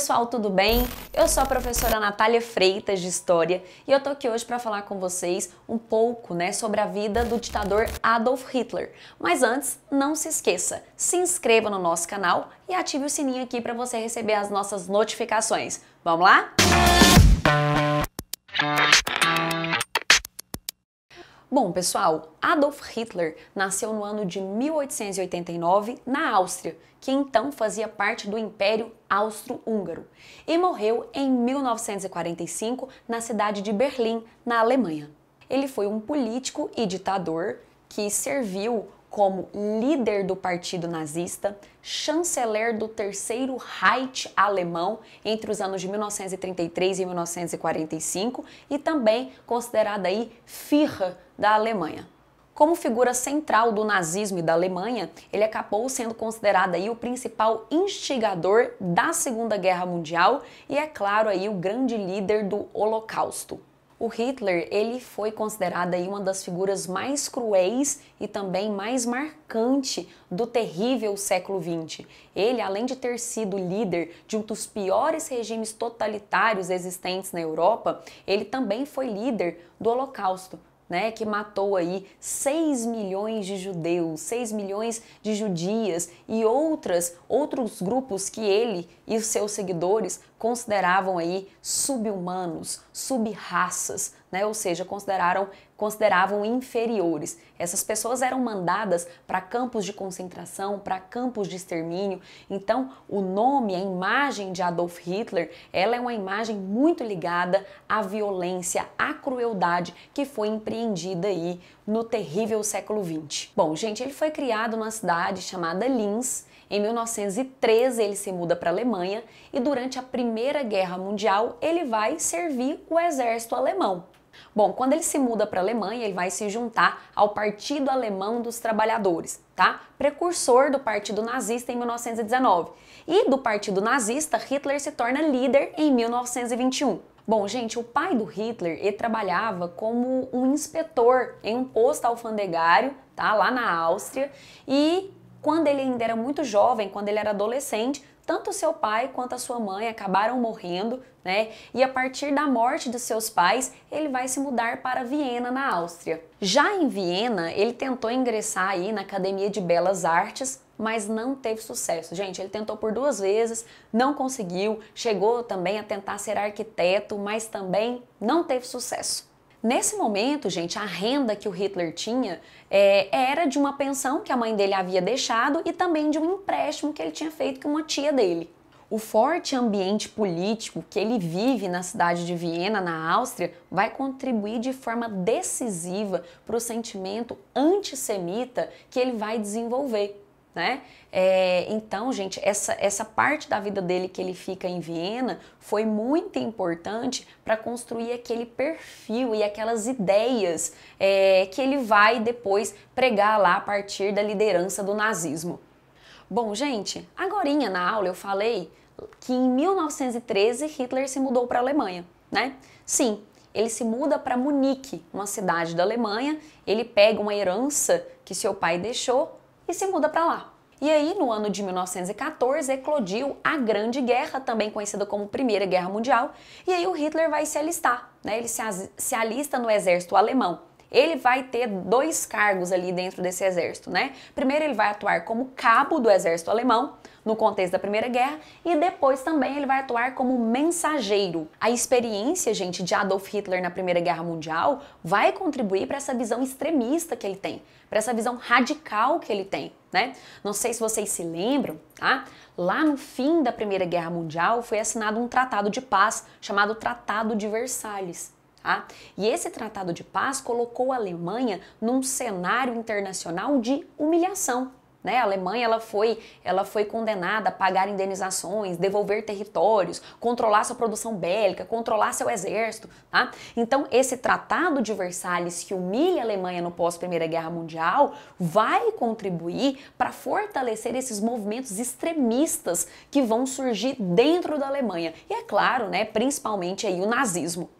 pessoal, tudo bem? Eu sou a professora Natália Freitas de História e eu tô aqui hoje para falar com vocês um pouco, né, sobre a vida do ditador Adolf Hitler. Mas antes, não se esqueça, se inscreva no nosso canal e ative o sininho aqui para você receber as nossas notificações. Vamos lá? Música Bom, pessoal, Adolf Hitler nasceu no ano de 1889 na Áustria, que então fazia parte do Império Austro-Húngaro, e morreu em 1945 na cidade de Berlim, na Alemanha. Ele foi um político e ditador que serviu como líder do partido nazista, chanceler do terceiro Reich alemão entre os anos de 1933 e 1945 e também considerado aí Führer da Alemanha. Como figura central do nazismo e da Alemanha, ele acabou sendo considerado aí o principal instigador da Segunda Guerra Mundial e, é claro, aí o grande líder do Holocausto. O Hitler, ele foi considerado aí uma das figuras mais cruéis e também mais marcante do terrível século XX. Ele, além de ter sido líder de um dos piores regimes totalitários existentes na Europa, ele também foi líder do Holocausto, né, que matou aí 6 milhões de judeus, 6 milhões de judias e outras outros grupos que ele e os seus seguidores consideravam aí subhumanos, subraças, né? Ou seja, consideraram consideravam inferiores. Essas pessoas eram mandadas para campos de concentração, para campos de extermínio. Então, o nome, a imagem de Adolf Hitler, ela é uma imagem muito ligada à violência, à crueldade que foi empreendida aí no terrível século XX. Bom, gente, ele foi criado numa cidade chamada Linz. Em 1913 ele se muda para a Alemanha e durante a Primeira Guerra Mundial ele vai servir o exército alemão. Bom, quando ele se muda para a Alemanha, ele vai se juntar ao Partido Alemão dos Trabalhadores, tá? Precursor do Partido Nazista em 1919. E do Partido Nazista, Hitler se torna líder em 1921. Bom, gente, o pai do Hitler ele trabalhava como um inspetor em um posto alfandegário, tá? Lá na Áustria. E quando ele ainda era muito jovem, quando ele era adolescente, tanto seu pai quanto a sua mãe acabaram morrendo, né? E a partir da morte dos seus pais, ele vai se mudar para Viena, na Áustria. Já em Viena, ele tentou ingressar aí na Academia de Belas Artes, mas não teve sucesso. Gente, ele tentou por duas vezes, não conseguiu, chegou também a tentar ser arquiteto, mas também não teve sucesso. Nesse momento, gente, a renda que o Hitler tinha é, era de uma pensão que a mãe dele havia deixado e também de um empréstimo que ele tinha feito com uma tia dele. O forte ambiente político que ele vive na cidade de Viena, na Áustria, vai contribuir de forma decisiva para o sentimento antissemita que ele vai desenvolver. Né? É, então, gente, essa, essa parte da vida dele que ele fica em Viena foi muito importante para construir aquele perfil e aquelas ideias é, que ele vai depois pregar lá a partir da liderança do nazismo. Bom, gente, agora na aula eu falei que em 1913 Hitler se mudou para a Alemanha, né? Sim, ele se muda para Munique, uma cidade da Alemanha. Ele pega uma herança que seu pai deixou e se muda para lá. E aí, no ano de 1914, eclodiu a Grande Guerra, também conhecida como Primeira Guerra Mundial, e aí o Hitler vai se alistar, né? Ele se, se alista no exército alemão ele vai ter dois cargos ali dentro desse exército, né? Primeiro ele vai atuar como cabo do exército alemão no contexto da Primeira Guerra e depois também ele vai atuar como mensageiro. A experiência, gente, de Adolf Hitler na Primeira Guerra Mundial vai contribuir para essa visão extremista que ele tem, para essa visão radical que ele tem, né? Não sei se vocês se lembram, tá? Lá no fim da Primeira Guerra Mundial foi assinado um tratado de paz chamado Tratado de Versalhes. Tá? E esse tratado de paz colocou a Alemanha num cenário internacional de humilhação. Né? A Alemanha ela foi, ela foi condenada a pagar indenizações, devolver territórios, controlar sua produção bélica, controlar seu exército. Tá? Então, esse Tratado de Versalhes, que humilha a Alemanha no pós-Primeira Guerra Mundial, vai contribuir para fortalecer esses movimentos extremistas que vão surgir dentro da Alemanha. E é claro, né, principalmente aí o nazismo.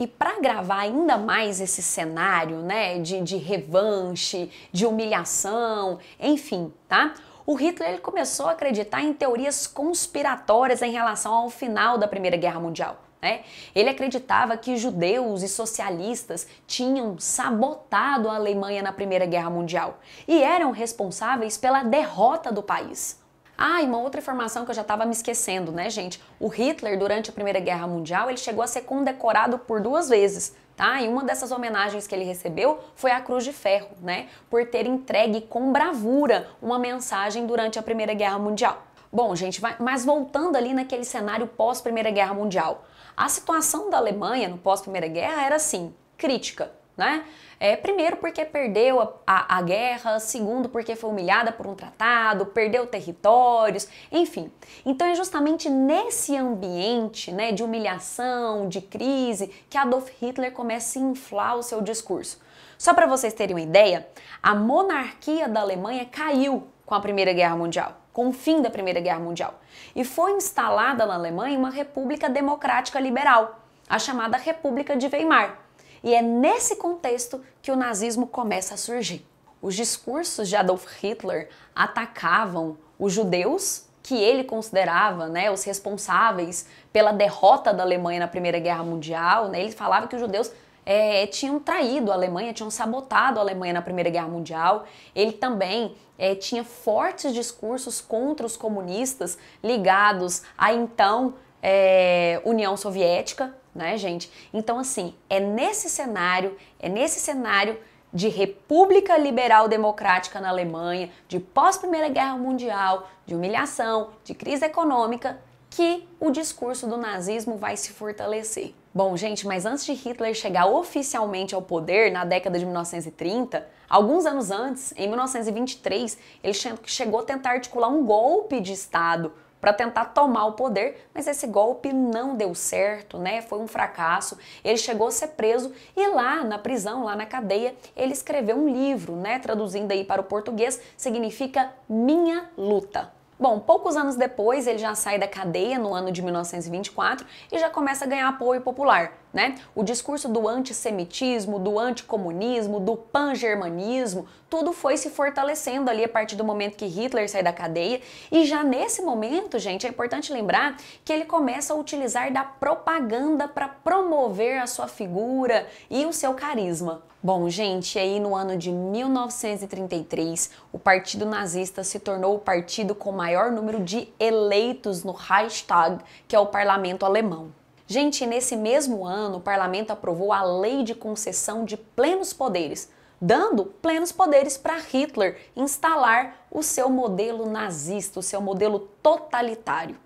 E para gravar ainda mais esse cenário, né, de, de revanche, de humilhação, enfim, tá? o Hitler ele começou a acreditar em teorias conspiratórias em relação ao final da Primeira Guerra Mundial. Né? Ele acreditava que judeus e socialistas tinham sabotado a Alemanha na Primeira Guerra Mundial e eram responsáveis pela derrota do país. Ah, e uma outra informação que eu já estava me esquecendo, né, gente? O Hitler, durante a Primeira Guerra Mundial, ele chegou a ser condecorado por duas vezes. Tá? E uma dessas homenagens que ele recebeu foi a Cruz de Ferro, né? Por ter entregue com bravura uma mensagem durante a Primeira Guerra Mundial. Bom, gente, mas voltando ali naquele cenário pós-Primeira Guerra Mundial, a situação da Alemanha no pós-Primeira Guerra era assim, crítica né? É, primeiro, porque perdeu a, a, a, guerra, segundo, porque foi humilhada por um tratado, perdeu territórios, enfim. Então, é justamente nesse ambiente né, de humilhação, de crise, que Adolf Hitler começa a inflar o seu discurso. Só para vocês terem uma ideia, a monarquia da Alemanha caiu com a Primeira Guerra Mundial, com o fim da Primeira Guerra Mundial, e foi instalada na Alemanha uma república democrática liberal, a chamada República de Weimar e é nesse contexto que o nazismo começa a surgir. Os discursos de Adolf Hitler atacavam os judeus, que ele considerava né, os responsáveis pela derrota da Alemanha na Primeira Guerra Mundial. Né? Ele falava que os judeus é, tinham traído a Alemanha, tinham sabotado a Alemanha na Primeira Guerra Mundial. Ele também é, tinha fortes discursos contra os comunistas ligados à então é, União Soviética né, gente? Então, assim, é nesse cenário, é nesse cenário de república liberal democrática na Alemanha, de pós Primeira Guerra Mundial, de humilhação, de crise econômica, que o discurso do nazismo vai se fortalecer. Bom, gente, mas antes de Hitler chegar oficialmente ao poder na década de 1930, alguns anos antes, em 1923, ele chegou a tentar articular um golpe de Estado para tentar tomar o poder, mas esse golpe não deu certo, né? Foi um fracasso. Ele chegou a ser preso e lá na prisão, lá na cadeia, ele escreveu um livro, né? Traduzindo aí para o português, significa Minha Luta. Bom, poucos anos depois ele já sai da cadeia no ano de 1924 e já começa a ganhar apoio popular. Né? O discurso do antissemitismo, do anticomunismo, do pangermanismo, tudo foi se fortalecendo ali a partir do momento que Hitler sai da cadeia. E já nesse momento, gente, é importante lembrar que ele começa a utilizar da propaganda para promover a sua figura e o seu carisma. Bom, gente, aí no ano de 1933, o Partido Nazista se tornou o partido com maior número de eleitos no Reichstag, que é o parlamento alemão. Gente, nesse mesmo ano, o parlamento aprovou a lei de concessão de plenos poderes, dando plenos poderes para Hitler instalar o seu modelo nazista, o seu modelo totalitário.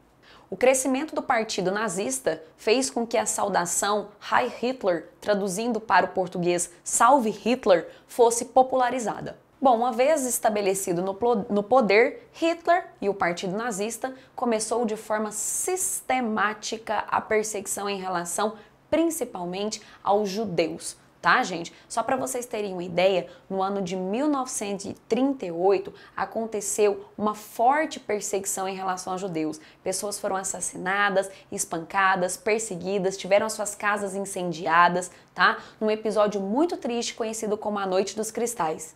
O crescimento do partido nazista fez com que a saudação Heil Hitler, traduzindo para o português Salve Hitler, fosse popularizada. Bom, uma vez estabelecido no poder, Hitler e o Partido Nazista começou de forma sistemática a perseguição em relação principalmente aos judeus tá, gente? Só para vocês terem uma ideia, no ano de 1938 aconteceu uma forte perseguição em relação aos judeus. Pessoas foram assassinadas, espancadas, perseguidas, tiveram suas casas incendiadas, tá? Num episódio muito triste conhecido como a Noite dos Cristais.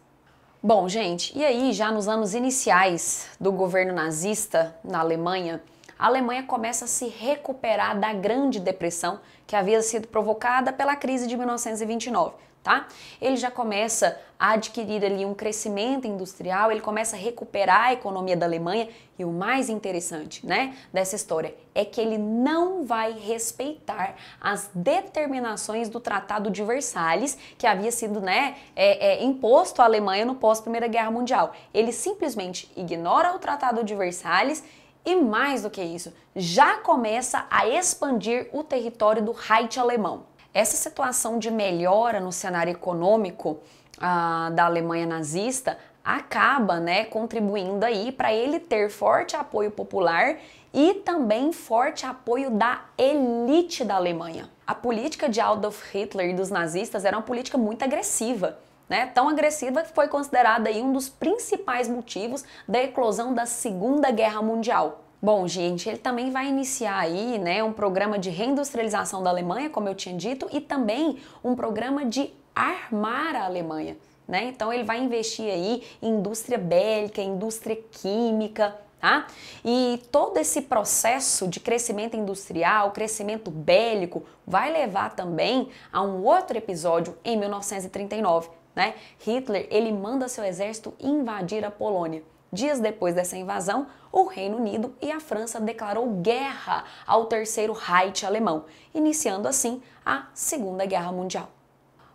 Bom, gente, e aí já nos anos iniciais do governo nazista na Alemanha, a Alemanha começa a se recuperar da Grande Depressão que havia sido provocada pela crise de 1929 tá? Ele já começa a adquirir ali um crescimento industrial, ele começa a recuperar a economia da Alemanha e o mais interessante, né, dessa história é que ele não vai respeitar as determinações do Tratado de Versalhes que havia sido, né, é, é, imposto à Alemanha no pós Primeira Guerra Mundial. Ele simplesmente ignora o Tratado de Versalhes e mais do que isso, já começa a expandir o território do Reich alemão. Essa situação de melhora no cenário econômico ah, da Alemanha nazista acaba, né, contribuindo aí para ele ter forte apoio popular e também forte apoio da elite da Alemanha. A política de Adolf Hitler e dos nazistas era uma política muito agressiva. Né, tão agressiva que foi considerada aí um dos principais motivos da eclosão da Segunda Guerra Mundial. Bom, gente, ele também vai iniciar aí, né, um programa de reindustrialização da Alemanha, como eu tinha dito, e também um programa de armar a Alemanha, né? Então ele vai investir aí em indústria bélica, indústria química, tá? E todo esse processo de crescimento industrial, crescimento bélico, vai levar também a um outro episódio em 1939, né? Hitler, ele manda seu exército invadir a Polônia. Dias depois dessa invasão, o Reino Unido e a França declarou guerra ao Terceiro Reich alemão, iniciando assim a Segunda Guerra Mundial.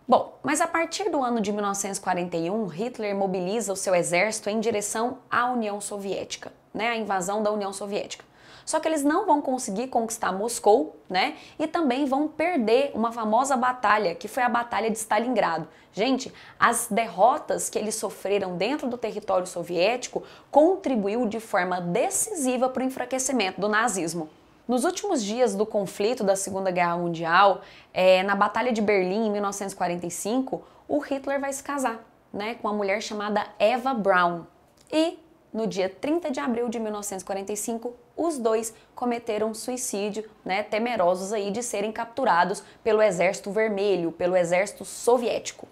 Bom, mas a partir do ano de 1941, Hitler mobiliza o seu exército em direção à União Soviética, né, a invasão da União Soviética. Só que eles não vão conseguir conquistar Moscou, né? E também vão perder uma famosa batalha, que foi a Batalha de Stalingrado. Gente, as derrotas que eles sofreram dentro do território soviético contribuiu de forma decisiva para o enfraquecimento do nazismo. Nos últimos dias do conflito da Segunda Guerra Mundial, é, na Batalha de Berlim em 1945, o Hitler vai se casar né, com uma mulher chamada Eva Braun. E no dia 30 de abril de 1945, os dois cometeram suicídio, né, temerosos aí de serem capturados pelo Exército Vermelho, pelo Exército Soviético.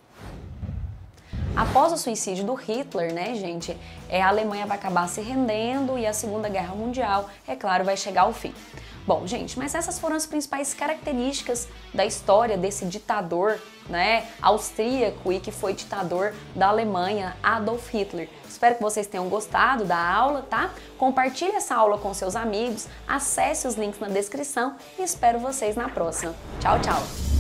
Após o suicídio do Hitler, né, gente, é, a Alemanha vai acabar se rendendo e a Segunda Guerra Mundial, é claro, vai chegar ao fim. Bom, gente, mas essas foram as principais características da história desse ditador, né, austríaco e que foi ditador da Alemanha, Adolf Hitler. Espero que vocês tenham gostado da aula, tá? Compartilhe essa aula com seus amigos, acesse os links na descrição e espero vocês na próxima. Tchau, tchau.